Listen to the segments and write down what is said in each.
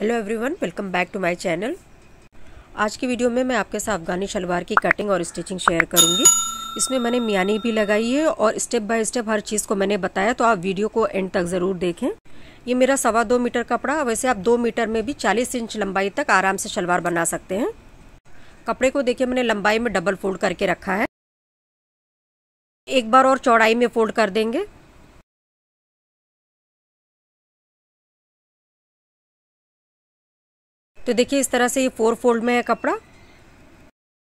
Hello everyone welcome back to my channel आज की video में मैं आपके साथ अफगानी शलवार की कटिंग और स्टिचिंग शेयर करूंगी इसमें मैंने मियानी भी लगाई है और स्टेप बाय स्टेप हर चीज़ को मैंने बताया तो आप वीडियो को एंड तक ज़रूर देखें ये मेरा सवा दो मीटर कपड़ा वैसे आप दो मीटर में भी चालीस इंच लंबाई तक आराम से शलवार बना सकते हैं कपड़े को देखिए मैंने लंबाई में डबल फोल्ड करके रखा है एक बार और चौड़ाई में फोल्ड कर देंगे तो देखिए इस तरह से ये फोर फोल्ड में है कपड़ा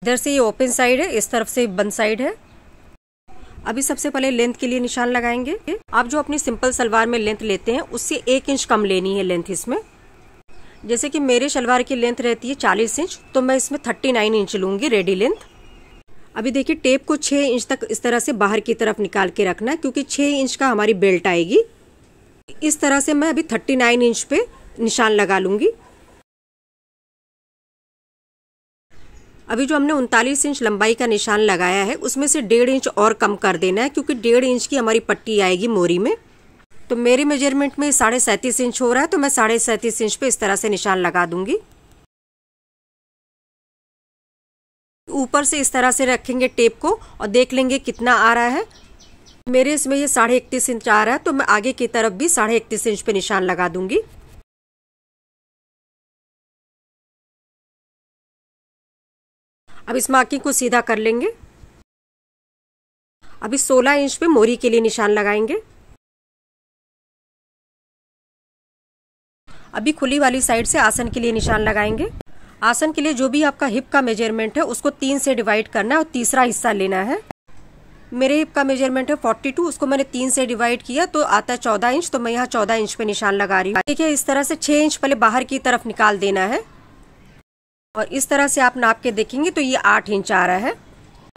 इधर से ये ओपन साइड है इस तरफ से बंद साइड है अभी सबसे पहले लेंथ के लिए निशान लगाएंगे आप जो अपनी सिंपल सलवार में लेंथ लेते हैं उससे एक इंच कम लेनी है लेंथ इसमें जैसे कि मेरे शलवार की लेंथ रहती है चालीस इंच तो मैं इसमें थर्टी नाइन इंच लूंगी रेडी लेंथ अभी देखिए टेप को छः इंच तक इस तरह से बाहर की तरफ निकाल के रखना क्योंकि छः इंच का हमारी बेल्ट आएगी इस तरह से मैं अभी थर्टी नाइन इंच पे निशान लगा लूंगी अभी जो हमने उनतालीस इंच लंबाई का निशान लगाया है उसमें से डेढ़ इंच और कम कर देना है क्योंकि डेढ़ इंच की हमारी पट्टी आएगी मोरी में तो मेरे मेजरमेंट में साढ़े सैंतीस इंच हो रहा है तो मैं साढ़े सैंतीस इंच पे इस तरह से निशान लगा दूंगी ऊपर से इस तरह से रखेंगे टेप को और देख लेंगे कितना आ रहा है मेरे इसमें ये साढ़े इकतीस इंच आ रहा है तो मैं आगे की तरफ भी साढ़े इकतीस इंच पे निशान लगा दूंगी अब इस मार्किंग को सीधा कर लेंगे अभी 16 इंच पे मोरी के लिए निशान लगाएंगे अभी खुली वाली साइड से आसन के लिए निशान लगाएंगे आसन के लिए जो भी आपका हिप का मेजरमेंट है उसको तीन से डिवाइड करना है और तीसरा हिस्सा लेना है मेरे हिप का मेजरमेंट है 42 उसको मैंने तीन से डिवाइड किया तो आता है चौदह इंच तो मैं यहाँ चौदह इंच पे निशान लगा रही हूँ देखिए इस तरह से छह इंच पहले बाहर की तरफ निकाल देना है और इस तरह से आप नाप के देखेंगे तो ये आठ इंच आ रहा है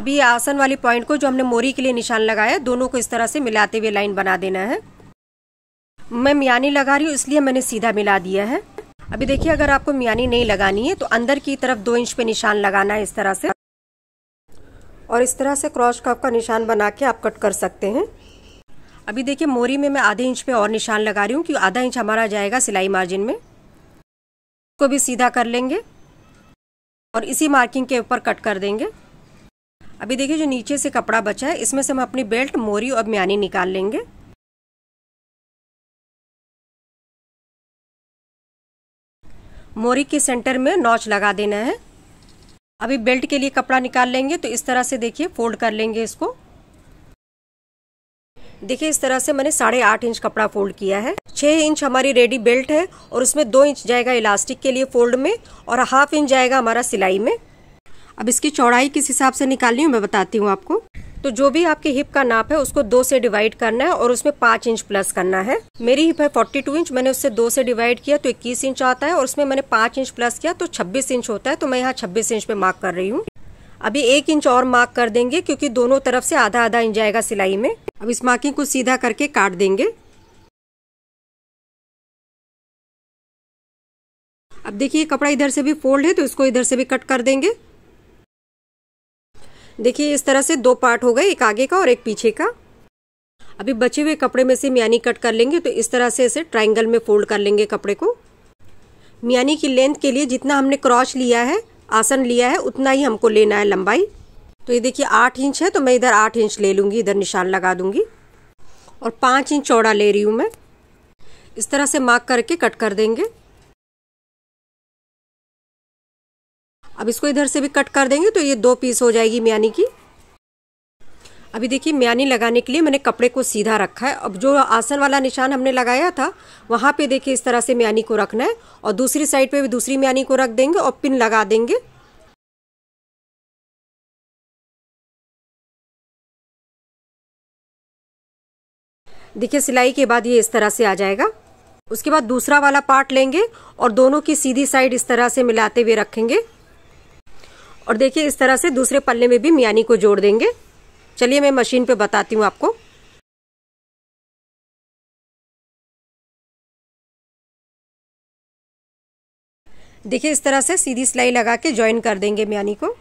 अभी आसन वाली पॉइंट को जो हमने मोरी के लिए निशान लगाया दोनों को इस तरह से मिलाते हुए लाइन बना देना है मैं मियानी लगा रही हूँ इसलिए मैंने सीधा मिला दिया है अभी देखिए अगर आपको मियानी नहीं लगानी है तो अंदर की तरफ दो इंच पे निशान लगाना है इस तरह से और इस तरह से क्रॉस कप का निशान बना के आप कट कर सकते हैं अभी देखिए मोरी में मैं आधे इंच पे और निशान लगा रही हूँ क्योंकि आधा इंच हमारा जाएगा सिलाई मार्जिन में को भी सीधा कर लेंगे और इसी मार्किंग के ऊपर कट कर देंगे अभी देखिए जो नीचे से कपड़ा बचा है इसमें से हम अपनी बेल्ट मोरी और म्यानी निकाल लेंगे मोरी के सेंटर में नॉच लगा देना है अभी बेल्ट के लिए कपड़ा निकाल लेंगे तो इस तरह से देखिए फोल्ड कर लेंगे इसको देखिए इस तरह से मैंने साढ़े आठ इंच कपड़ा फोल्ड किया है छह इंच हमारी रेडी बेल्ट है और उसमें दो इंच जाएगा इलास्टिक के लिए फोल्ड में और हाफ इंच जाएगा हमारा सिलाई में अब इसकी चौड़ाई किस हिसाब से निकालनी है मैं बताती हूँ आपको तो जो भी आपके हिप का नाप है उसको दो से डिवाइड करना है और उसमें पांच इंच प्लस करना है मेरी हिप है फोर्टी टू इंच मैंने उससे दो से डिवाइड किया तो इक्कीस इंच आता है और उसमें मैंने पांच इंच प्लस किया तो छब्बीस इंच होता है तो मैं यहाँ छब्बीस इंच पे मार्क कर रही हूँ अभी एक इंच और मार्क कर देंगे क्योंकि दोनों तरफ से आधा आधा इंच जाएगा सिलाई में अब इस मार्किंग को सीधा करके काट देंगे अब देखिए कपड़ा इधर से भी फोल्ड है तो इसको इधर से भी कट कर देंगे देखिए इस तरह से दो पार्ट हो गए एक आगे का और एक पीछे का अभी बचे हुए कपड़े में से मियानी कट कर लेंगे तो इस तरह से इसे ट्राइंगल में फोल्ड कर लेंगे कपड़े को मियानी की लेंथ के लिए जितना हमने क्रॉच लिया है आसन लिया है उतना ही हमको लेना है लंबाई तो ये देखिए आठ इंच है तो मैं इधर आठ इंच ले लूँगी इधर निशान लगा दूँगी और पाँच इंच चौड़ा ले रही हूँ मैं इस तरह से मार्क करके कट कर देंगे अब इसको इधर से भी कट कर देंगे तो ये दो पीस हो जाएगी मियानी की अभी देखिए म्यानी लगाने के लिए मैंने कपड़े को सीधा रखा है अब जो आसन वाला निशान हमने लगाया था वहाँ पे देखिए इस तरह से म्यानी को रखना है और दूसरी साइड पे भी दूसरी म्यानी को रख देंगे और पिन लगा देंगे देखिए सिलाई के बाद ये इस तरह से आ जाएगा उसके बाद दूसरा वाला पार्ट लेंगे और दोनों की सीधी साइड इस तरह से मिलाते हुए रखेंगे और देखिए इस तरह से दूसरे पल्ले में भी मियानी को जोड़ देंगे चलिए मैं मशीन पे बताती हूँ आपको देखिए इस तरह से सीधी सिलाई लगा के ज्वाइन कर देंगे म्यानी को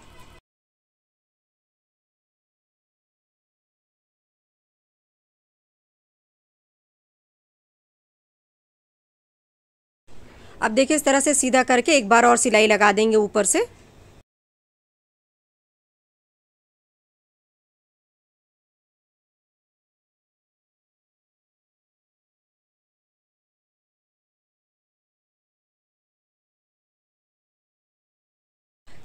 अब देखिए इस तरह से सीधा करके एक बार और सिलाई लगा देंगे ऊपर से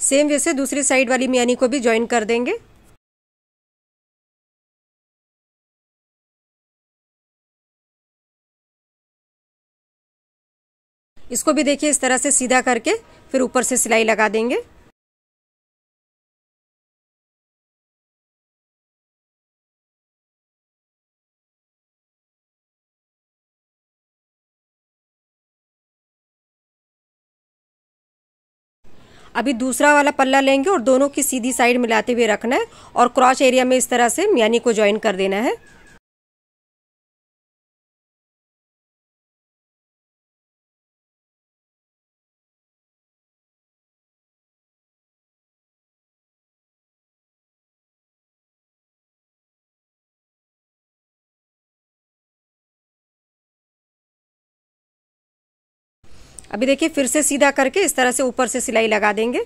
सेम वैसे दूसरी साइड वाली मियानी को भी ज्वाइन कर देंगे इसको भी देखिए इस तरह से सीधा करके फिर ऊपर से सिलाई लगा देंगे अभी दूसरा वाला पल्ला लेंगे और दोनों की सीधी साइड मिलाते हुए रखना है और क्रॉच एरिया में इस तरह से मियानी को ज्वाइन कर देना है अभी देखिए फिर से सीधा करके इस तरह से ऊपर से सिलाई लगा देंगे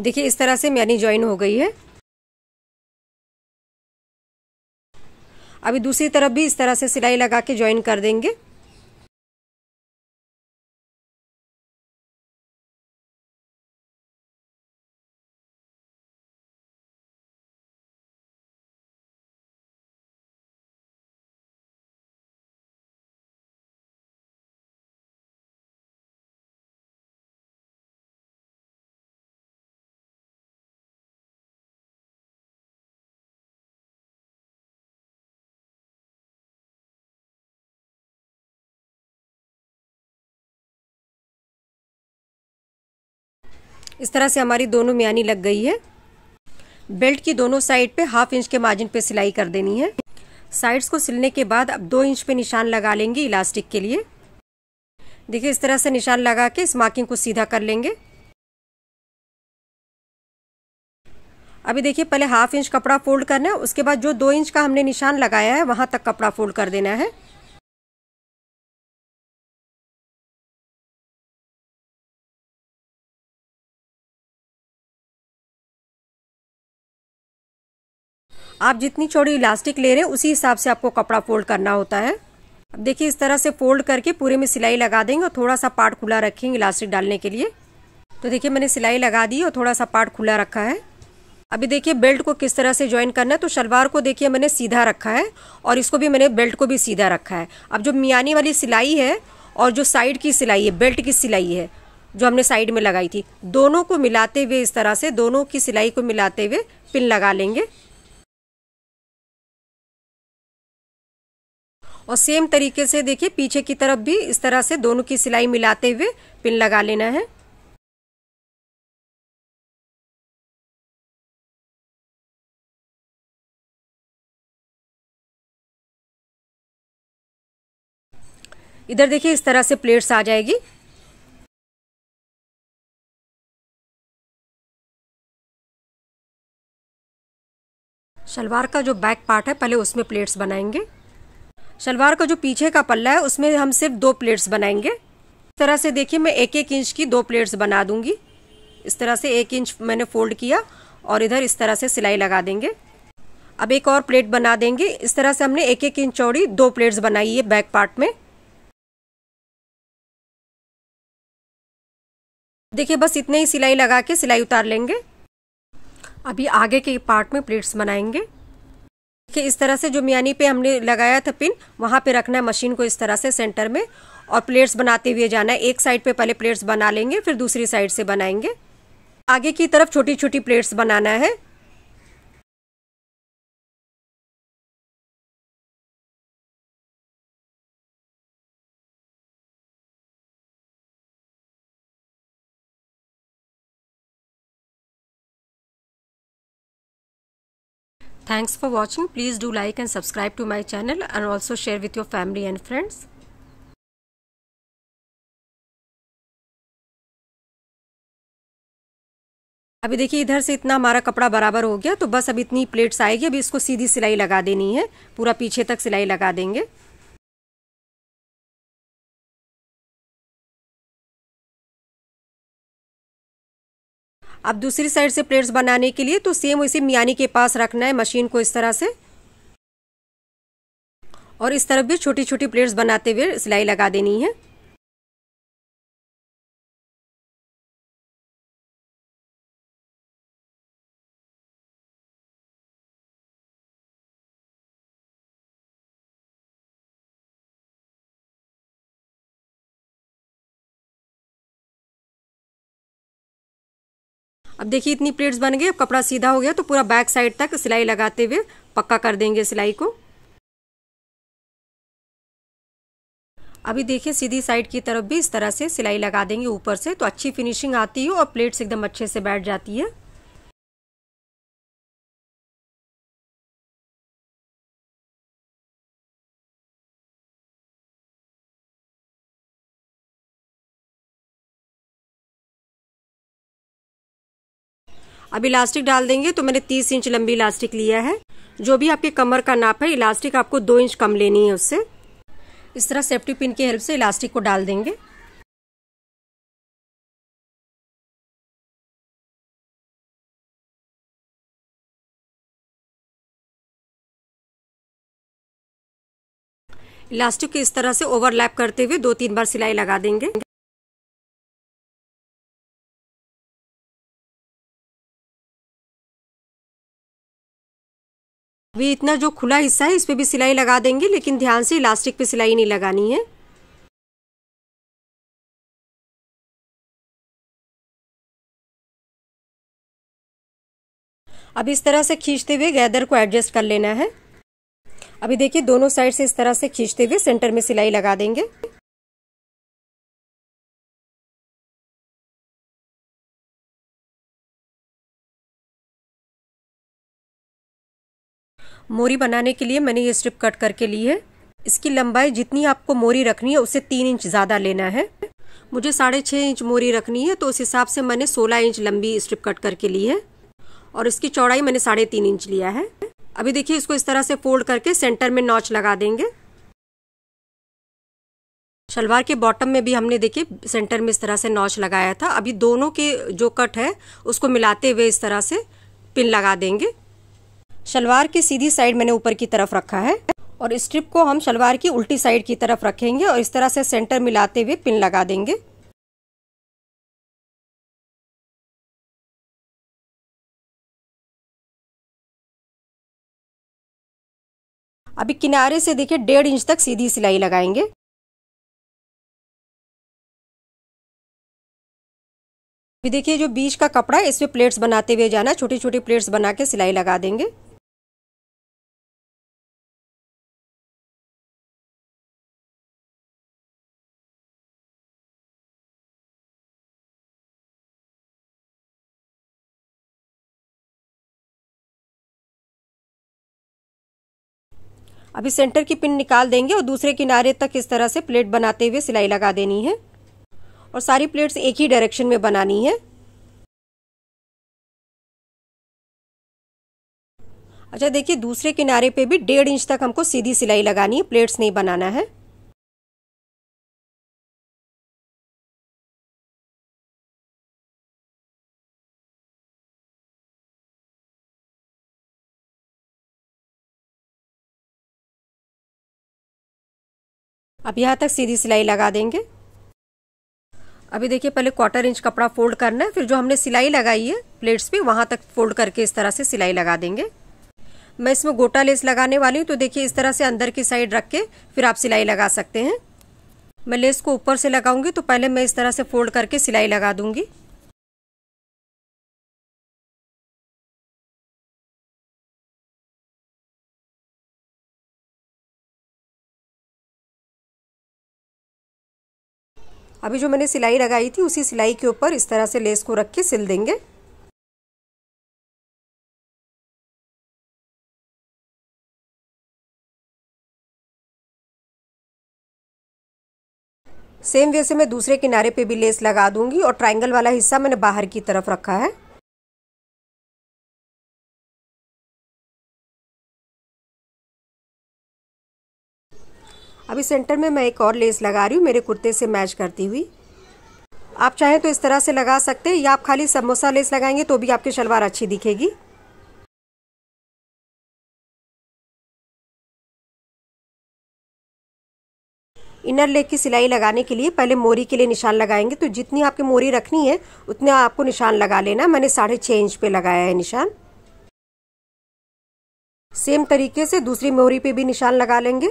देखिए इस तरह से मैनी ज्वाइन हो गई है अभी दूसरी तरफ भी इस तरह से सिलाई लगा के ज्वाइन कर देंगे इस तरह से हमारी दोनों म्यानी लग गई है बेल्ट की दोनों साइड पे हाफ इंच के मार्जिन पे सिलाई कर देनी है साइड्स को सिलने के बाद अब दो इंच पे निशान लगा लेंगे इलास्टिक के लिए देखिए इस तरह से निशान लगा के इस मार्किंग को सीधा कर लेंगे अभी देखिए पहले हाफ इंच कपड़ा फोल्ड करना है उसके बाद जो दो इंच का हमने निशान लगाया है वहां तक कपड़ा फोल्ड कर देना है आप जितनी चौड़ी इलास्टिक ले रहे हैं उसी हिसाब से आपको कपड़ा फोल्ड करना होता है अब देखिए इस तरह से फोल्ड करके पूरे में सिलाई लगा देंगे और थोड़ा सा पार्ट खुला रखेंगे इलास्टिक डालने के लिए तो देखिए मैंने सिलाई लगा दी और थोड़ा सा पार्ट खुला रखा है अभी देखिए बेल्ट को किस तरह से ज्वाइन करना है तो शलवार को देखिए मैंने सीधा रखा है और इसको भी मैंने बेल्ट को भी सीधा रखा है अब जो मियानी वाली सिलाई है और जो साइड की सिलाई है बेल्ट की सिलाई है जो हमने साइड में लगाई थी दोनों को मिलाते हुए इस तरह से दोनों की सिलाई को मिलाते हुए पिन लगा लेंगे और सेम तरीके से देखिए पीछे की तरफ भी इस तरह से दोनों की सिलाई मिलाते हुए पिन लगा लेना है इधर देखिए इस तरह से प्लेट्स आ जाएगी शलवार का जो बैक पार्ट है पहले उसमें प्लेट्स बनाएंगे शलवार का जो पीछे का पल्ला है उसमें हम सिर्फ दो प्लेट्स बनाएंगे इस तरह से देखिए मैं एक एक इंच की दो प्लेट्स बना दूंगी इस तरह से एक इंच मैंने फोल्ड किया और इधर इस तरह से सिलाई लगा देंगे अब एक और प्लेट बना देंगे इस तरह से हमने एक एक इंच चौड़ी दो प्लेट्स बनाई है बैक पार्ट में देखिए बस इतने ही सिलाई लगा के सिलाई उतार लेंगे अभी आगे के पार्ट में प्लेट्स बनाएंगे कि इस तरह से जो मियानी पे हमने लगाया था पिन वहाँ पे रखना है मशीन को इस तरह से सेंटर में और प्लेट्स बनाते हुए जाना है एक साइड पे पहले प्लेट्स बना लेंगे फिर दूसरी साइड से बनाएंगे आगे की तरफ छोटी छोटी प्लेट्स बनाना है Thanks for watching. Please do like and subscribe to my channel and also share with your family and friends. अभी देखिए इधर से इतना हमारा कपड़ा बराबर हो गया तो बस अब इतनी प्लेट्स आएगी अभी इसको सीधी सिलाई लगा देनी है पूरा पीछे तक सिलाई लगा देंगे अब दूसरी साइड से प्लेट्स बनाने के लिए तो सेम इसे मियानी के पास रखना है मशीन को इस तरह से और इस तरफ भी छोटी छोटी प्लेट्स बनाते हुए सिलाई लगा देनी है अब देखिए इतनी प्लेट्स बन गए अब कपड़ा सीधा हो गया तो पूरा बैक साइड तक सिलाई लगाते हुए पक्का कर देंगे सिलाई को अभी देखिए सीधी साइड की तरफ भी इस तरह से सिलाई लगा देंगे ऊपर से तो अच्छी फिनिशिंग आती है और प्लेट्स एकदम अच्छे से बैठ जाती है अब इलास्टिक डाल देंगे तो मैंने तीस इंच लंबी इलास्टिक लिया है जो भी आपके कमर का नाप है इलास्टिक आपको दो इंच कम लेनी है उससे इस तरह सेफ्टी पिन की हेल्प से इलास्टिक को डाल देंगे इलास्टिक को इस तरह से ओवरलैप करते हुए दो तीन बार सिलाई लगा देंगे अभी इतना जो खुला हिस्सा है इस पर भी सिलाई लगा देंगे लेकिन ध्यान से इलास्टिक पे सिलाई नहीं लगानी है अब इस तरह से खींचते हुए गैदर को एडजस्ट कर लेना है अभी देखिए दोनों साइड से इस तरह से खींचते हुए सेंटर में सिलाई लगा देंगे मोरी बनाने के लिए मैंने ये स्ट्रिप कट करके ली है इसकी लंबाई जितनी आपको मोरी रखनी है उससे तीन इंच ज़्यादा लेना है मुझे साढ़े छः इंच मोरी रखनी है तो उस हिसाब से मैंने सोलह इंच लंबी स्ट्रिप कट करके ली है और इसकी चौड़ाई मैंने साढ़े तीन इंच लिया है अभी देखिए इसको इस तरह से फोल्ड करके सेंटर में नॉच लगा देंगे शलवार के बॉटम में भी हमने देखिए सेंटर में इस तरह से नॉच लगाया था अभी दोनों के जो कट है उसको मिलाते हुए इस तरह से पिन लगा देंगे शलवार की सीधी साइड मैंने ऊपर की तरफ रखा है और स्ट्रिप को हम शलवार की उल्टी साइड की तरफ रखेंगे और इस तरह से सेंटर मिलाते हुए पिन लगा देंगे अभी किनारे से देखिए डेढ़ इंच तक सीधी सिलाई लगाएंगे अभी देखिए जो बीच का कपड़ा है इसमें प्लेट्स बनाते हुए जाना छोटी छोटी प्लेट्स बना के सिलाई लगा देंगे अभी सेंटर की पिन निकाल देंगे और दूसरे किनारे तक इस तरह से प्लेट बनाते हुए सिलाई लगा देनी है और सारी प्लेट्स एक ही डायरेक्शन में बनानी है अच्छा देखिए दूसरे किनारे पे भी डेढ़ इंच तक हमको सीधी सिलाई लगानी है प्लेट्स नहीं बनाना है अब यहाँ तक सीधी सिलाई लगा देंगे अभी देखिए पहले क्वार्टर इंच कपड़ा फोल्ड करना है फिर जो हमने सिलाई लगाई है प्लेट्स पे वहाँ तक फोल्ड करके इस तरह से सिलाई लगा देंगे मैं इसमें गोटा लेस लगाने वाली हूँ तो देखिए इस तरह से अंदर की साइड रख के फिर आप सिलाई लगा सकते हैं मैं लेस को ऊपर से लगाऊंगी तो पहले मैं इस तरह से फोल्ड करके सिलाई लगा दूंगी अभी जो मैंने सिलाई लगाई थी उसी सिलाई के ऊपर इस तरह से लेस को रख के सिल देंगे सेम वे से मैं दूसरे किनारे पे भी लेस लगा दूंगी और ट्रायंगल वाला हिस्सा मैंने बाहर की तरफ रखा है अभी सेंटर में मैं एक और लेस लगा रही हूँ मेरे कुर्ते से मैच करती हुई आप चाहें तो इस तरह से लगा सकते हैं या आप खाली समोसा लेस लगाएंगे तो भी आपकी शलवार अच्छी दिखेगी इनर लेग की सिलाई लगाने के लिए पहले मोरी के लिए निशान लगाएंगे तो जितनी आपकी मोरी रखनी है उतने आपको निशान लगा लेना मैंने साढ़े छः इंच पे लगाया है निशान सेम तरीके से दूसरी मोरी पे भी निशान लगा लेंगे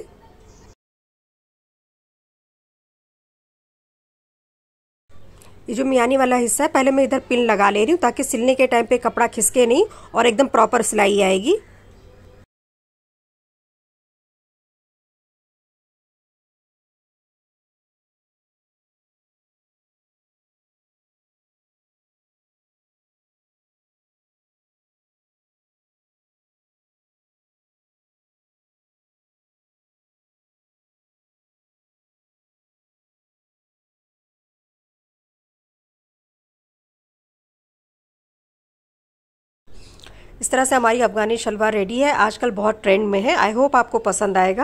ये जो मियानी वाला हिस्सा है पहले मैं इधर पिन लगा ले रही हूँ ताकि सिलने के टाइम पे कपड़ा खिसके नहीं और एकदम प्रॉपर सिलाई आएगी इस तरह से हमारी अफगानी शलवार रेडी है आजकल बहुत ट्रेंड में है आई होप आपको पसंद आएगा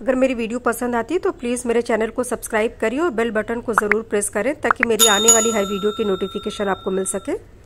अगर मेरी वीडियो पसंद आती है तो प्लीज़ मेरे चैनल को सब्सक्राइब करिए और बेल बटन को ज़रूर प्रेस करें ताकि मेरी आने वाली हर वीडियो की नोटिफिकेशन आपको मिल सके